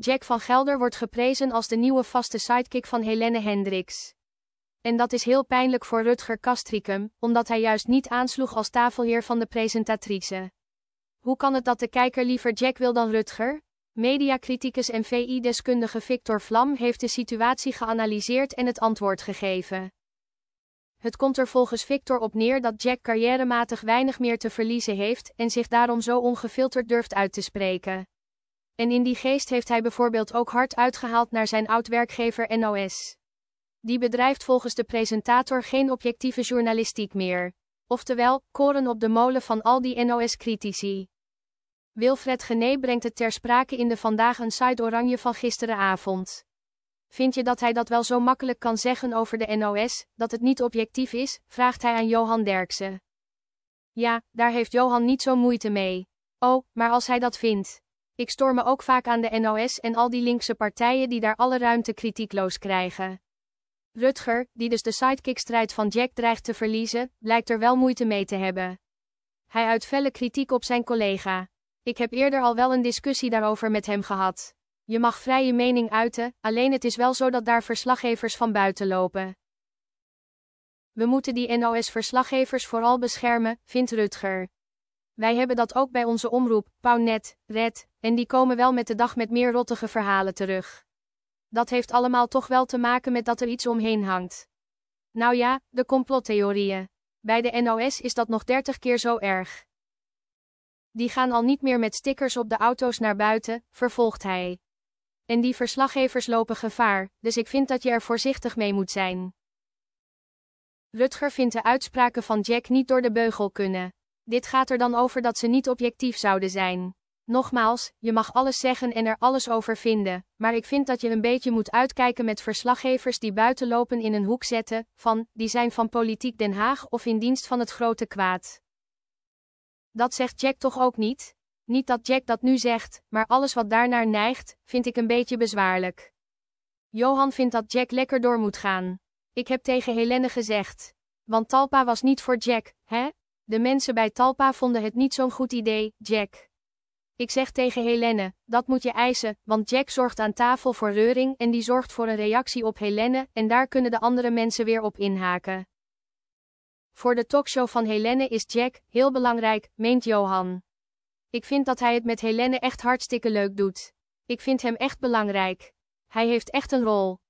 Jack van Gelder wordt geprezen als de nieuwe vaste sidekick van Helene Hendricks. En dat is heel pijnlijk voor Rutger Kastricum, omdat hij juist niet aansloeg als tafelheer van de presentatrice. Hoe kan het dat de kijker liever Jack wil dan Rutger? Mediacriticus en VI-deskundige Victor Vlam heeft de situatie geanalyseerd en het antwoord gegeven. Het komt er volgens Victor op neer dat Jack carrièrematig weinig meer te verliezen heeft en zich daarom zo ongefilterd durft uit te spreken. En in die geest heeft hij bijvoorbeeld ook hard uitgehaald naar zijn oud-werkgever NOS. Die bedrijft volgens de presentator geen objectieve journalistiek meer. Oftewel, koren op de molen van al die NOS-critici. Wilfred Gené brengt het ter sprake in de Vandaag een Side Oranje van gisterenavond. Vind je dat hij dat wel zo makkelijk kan zeggen over de NOS, dat het niet objectief is, vraagt hij aan Johan Derksen. Ja, daar heeft Johan niet zo moeite mee. Oh, maar als hij dat vindt. Ik stoor me ook vaak aan de NOS en al die linkse partijen die daar alle ruimte kritiekloos krijgen. Rutger, die dus de sidekickstrijd van Jack dreigt te verliezen, blijkt er wel moeite mee te hebben. Hij uit felle kritiek op zijn collega. Ik heb eerder al wel een discussie daarover met hem gehad. Je mag vrije mening uiten, alleen het is wel zo dat daar verslaggevers van buiten lopen. We moeten die NOS-verslaggevers vooral beschermen, vindt Rutger. Wij hebben dat ook bij onze omroep, Pauwnet, Red, en die komen wel met de dag met meer rottige verhalen terug. Dat heeft allemaal toch wel te maken met dat er iets omheen hangt. Nou ja, de complottheorieën. Bij de NOS is dat nog dertig keer zo erg. Die gaan al niet meer met stickers op de auto's naar buiten, vervolgt hij. En die verslaggevers lopen gevaar, dus ik vind dat je er voorzichtig mee moet zijn. Rutger vindt de uitspraken van Jack niet door de beugel kunnen. Dit gaat er dan over dat ze niet objectief zouden zijn. Nogmaals, je mag alles zeggen en er alles over vinden, maar ik vind dat je een beetje moet uitkijken met verslaggevers die buitenlopen in een hoek zetten, van, die zijn van politiek Den Haag of in dienst van het grote kwaad. Dat zegt Jack toch ook niet? Niet dat Jack dat nu zegt, maar alles wat daarnaar neigt, vind ik een beetje bezwaarlijk. Johan vindt dat Jack lekker door moet gaan. Ik heb tegen Helene gezegd. Want Talpa was niet voor Jack, hè? De mensen bij Talpa vonden het niet zo'n goed idee, Jack. Ik zeg tegen Helene, dat moet je eisen, want Jack zorgt aan tafel voor reuring en die zorgt voor een reactie op Helene en daar kunnen de andere mensen weer op inhaken. Voor de talkshow van Helene is Jack heel belangrijk, meent Johan. Ik vind dat hij het met Helene echt hartstikke leuk doet. Ik vind hem echt belangrijk. Hij heeft echt een rol.